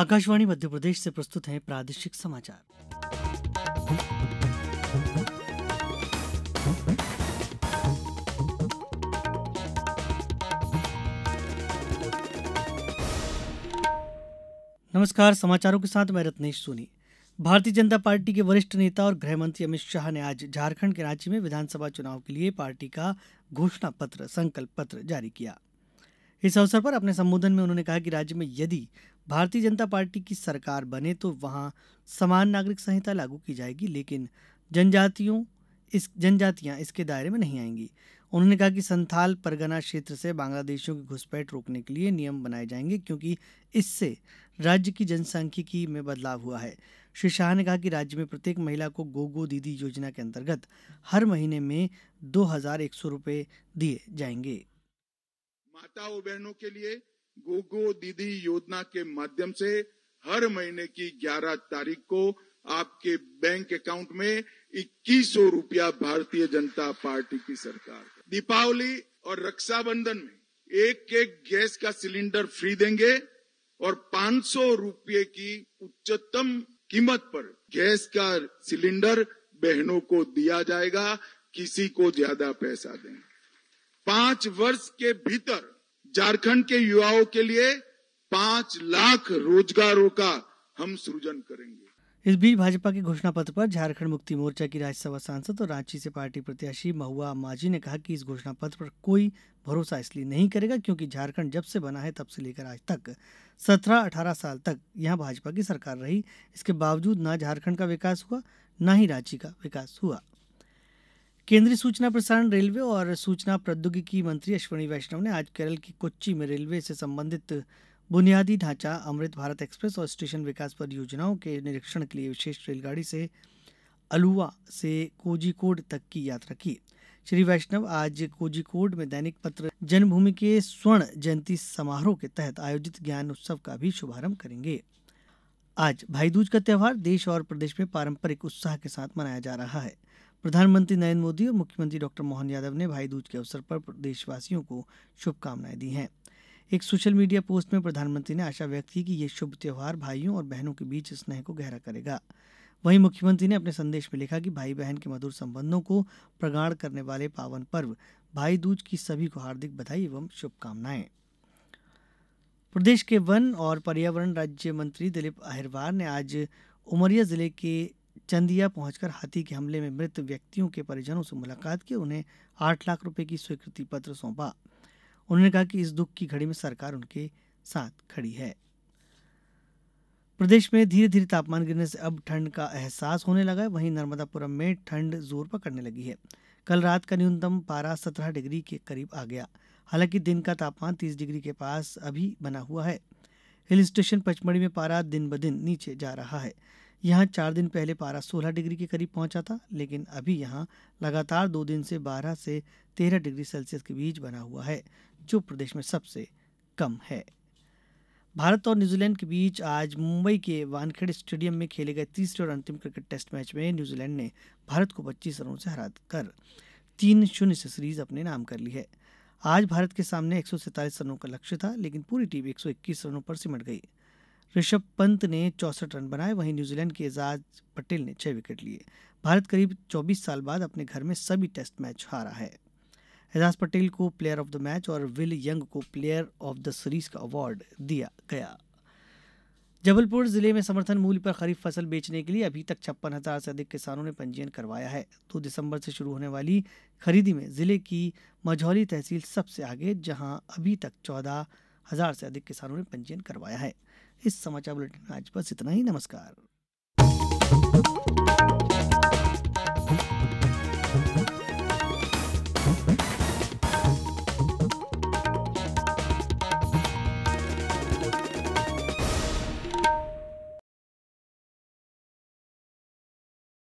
आकाशवाणी मध्य प्रदेश से प्रस्तुत है प्रादेशिक समाचार नमस्कार समाचारों के साथ मैं रत्नेश सोनी भारतीय जनता पार्टी के वरिष्ठ नेता और गृहमंत्री अमित शाह ने आज झारखंड के रांची में विधानसभा चुनाव के लिए पार्टी का घोषणा पत्र संकल्प पत्र जारी किया इस अवसर पर अपने संबोधन में उन्होंने कहा कि राज्य में यदि भारतीय जनता पार्टी की सरकार बने तो वहां समान नागरिक संहिता लागू की जाएगी लेकिन जनजातियों इस जनजातियां इसके दायरे में नहीं आएंगी उन्होंने कहा कि संथाल परगना क्षेत्र से बांग्लादेशियों की घुसपैठ रोकने के लिए नियम बनाए जाएंगे क्योंकि इससे राज्य की जनसंख्यिकी में बदलाव हुआ है श्री शाह ने कहा कि राज्य में प्रत्येक महिला को गो गो दीदी योजना के अंतर्गत हर महीने में दो हजार एक सौ रुपये दिए जाएंगे माताओं बहनों के लिए गोगो दीदी योजना के माध्यम से हर महीने की 11 तारीख को आपके बैंक अकाउंट में इक्कीस सौ रूपया भारतीय जनता पार्टी की सरकार दीपावली और रक्षाबंधन में एक एक गैस का सिलेंडर फ्री देंगे और 500 रूपये की उच्चतम कीमत पर गैस का सिलेंडर बहनों को दिया जाएगा किसी को ज्यादा पैसा देंगे पांच वर्ष के भीतर झारखंड के युवाओं के लिए पांच लाख रोजगारों का हम सृजन करेंगे इस बीच भाजपा के घोषणा पत्र पर झारखंड मुक्ति मोर्चा की राज्यसभा सांसद और रांची से पार्टी प्रत्याशी महुआ माझी ने कहा कि इस घोषणा पत्र पर कोई भरोसा इसलिए नहीं करेगा क्योंकि झारखंड जब से बना है तब से लेकर आज तक सत्रह अठारह साल तक यहाँ भाजपा की सरकार रही इसके बावजूद न झारखंड का विकास हुआ न ही रांची का विकास हुआ केंद्रीय सूचना प्रसारण रेलवे और सूचना प्रौद्योगिकी मंत्री अश्विनी वैष्णव ने आज केरल की कोच्चि में रेलवे से संबंधित बुनियादी ढांचा अमृत भारत एक्सप्रेस और स्टेशन विकास पर योजनाओं के निरीक्षण के लिए विशेष रेलगाड़ी से अलुवा से कोजिकोड तक की यात्रा की श्री वैष्णव आज कोजिकोड में दैनिक पत्र जन्मभूमि के स्वर्ण जयंती समारोह के तहत आयोजित ज्ञान उत्सव का भी शुभारंभ करेंगे आज भाईदूज का त्यौहार देश और प्रदेश में पारंपरिक उत्साह के साथ मनाया जा रहा है प्रधानमंत्री नरेंद्र मोदी और मुख्यमंत्री डॉक्टर मोहन यादव ने भाई दूज के अवसर पर देशवासियों को शुभकामनाएं दी हैं एक सोशल मीडिया पोस्ट में प्रधानमंत्री ने आशा व्यक्त की कि ये शुभ त्यौहार भाइयों और बहनों के बीच स्नेह को गहरा करेगा वहीं मुख्यमंत्री ने अपने संदेश में लिखा कि भाई बहन के मधुर संबंधों को प्रगाढ़ करने वाले पावन पर्व भाई दूज की सभी को हार्दिक बधाई एवं शुभकामनाएं प्रदेश के वन और पर्यावरण राज्य मंत्री दिलीप अहिरवार ने आज उमरिया जिले के चंदिया पहुंचकर हाथी के हमले में मृत व्यक्तियों के परिजनों से मुलाकात की उन्हें आठ लाख रुपए की स्वीकृति पत्र सौंपा उन्होंने कहा कि इस दुख की घड़ी में सरकार उनके साथ खड़ी है प्रदेश में धीरे धीरे तापमान गिरने से अब ठंड का एहसास होने लगा है वहीं नर्मदापुरम में ठंड जोर पकड़ने लगी है कल रात का न्यूनतम पारा सत्रह डिग्री के करीब आ गया हालांकि दिन का तापमान तीस डिग्री के पास अभी बना हुआ है हिल स्टेशन पचमढ़ी में पारा दिन ब दिन नीचे जा रहा है यहां चार दिन पहले पारा सोलह डिग्री के करीब पहुंचा था लेकिन अभी यहां लगातार दो दिन से बारह से तेरह डिग्री सेल्सियस के बीच बना हुआ है जो प्रदेश में सबसे कम है भारत और न्यूजीलैंड के बीच आज मुंबई के वानखेड़े स्टेडियम में खेले गए तीसरे और अंतिम क्रिकेट टेस्ट मैच में न्यूजीलैंड ने भारत को 25 रनों से हरा कर तीन शून्य से सीरीज अपने नाम कर ली है आज भारत के सामने एक रनों का लक्ष्य था लेकिन पूरी टीम 121 रनों पर सिमट गई ऋषभ पंत ने चौसठ रन बनाए वहीं न्यूजीलैंड के एजाज पटेल ने छह विकेट लिए भारत करीब 24 साल बाद अपने घर में सभी टेस्ट मैच हारा है एजाज पटेल को प्लेयर ऑफ द मैच और विल यंग को प्लेयर ऑफ द सीरीज का अवार्ड दिया गया जबलपुर जिले में समर्थन मूल्य पर खरीफ फसल बेचने के लिए अभी तक छप्पन हजार से अधिक किसानों ने पंजीयन करवाया है दो दिसंबर से शुरू होने वाली खरीदी में जिले की मझौली तहसील सबसे आगे जहां अभी तक चौदह हजार से अधिक किसानों ने पंजीयन करवाया है इस समाचार बुलेटिन आज बस इतना ही नमस्कार